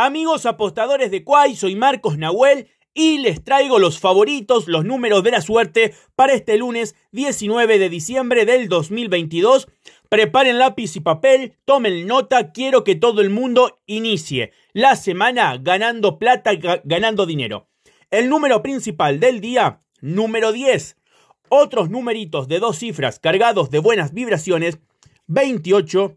Amigos apostadores de Quay, soy Marcos Nahuel y les traigo los favoritos, los números de la suerte para este lunes 19 de diciembre del 2022. Preparen lápiz y papel, tomen nota, quiero que todo el mundo inicie la semana ganando plata, ganando dinero. El número principal del día, número 10. Otros numeritos de dos cifras cargados de buenas vibraciones, 28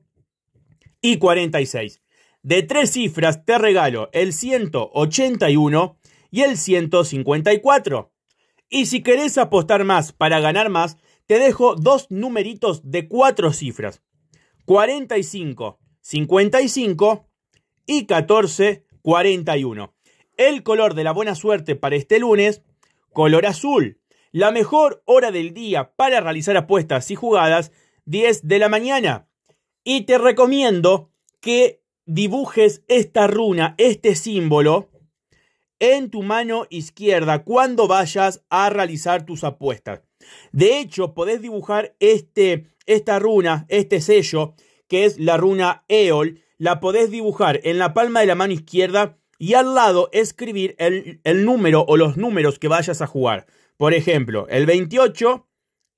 y 46 de tres cifras te regalo el 181 y el 154. Y si querés apostar más para ganar más, te dejo dos numeritos de cuatro cifras. 45, 55 y 14, 41. El color de la buena suerte para este lunes, color azul. La mejor hora del día para realizar apuestas y jugadas, 10 de la mañana. Y te recomiendo que dibujes esta runa, este símbolo, en tu mano izquierda cuando vayas a realizar tus apuestas. De hecho, podés dibujar este, esta runa, este sello, que es la runa Eol, la podés dibujar en la palma de la mano izquierda y al lado escribir el, el número o los números que vayas a jugar. Por ejemplo, el 28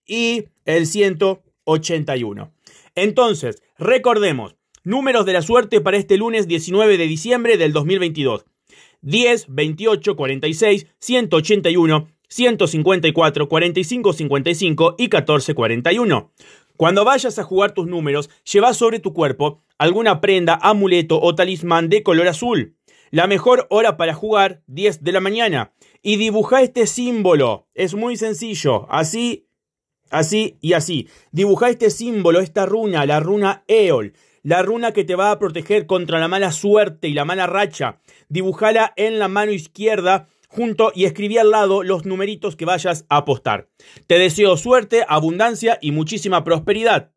y el 181. Entonces, recordemos, Números de la suerte para este lunes 19 de diciembre del 2022. 10, 28, 46, 181, 154, 45, 55 y 14, 41. Cuando vayas a jugar tus números, lleva sobre tu cuerpo alguna prenda, amuleto o talismán de color azul. La mejor hora para jugar, 10 de la mañana. Y dibuja este símbolo. Es muy sencillo. Así, así y así. Dibuja este símbolo, esta runa, la runa Eol la runa que te va a proteger contra la mala suerte y la mala racha. Dibujala en la mano izquierda junto y escribí al lado los numeritos que vayas a apostar. Te deseo suerte, abundancia y muchísima prosperidad.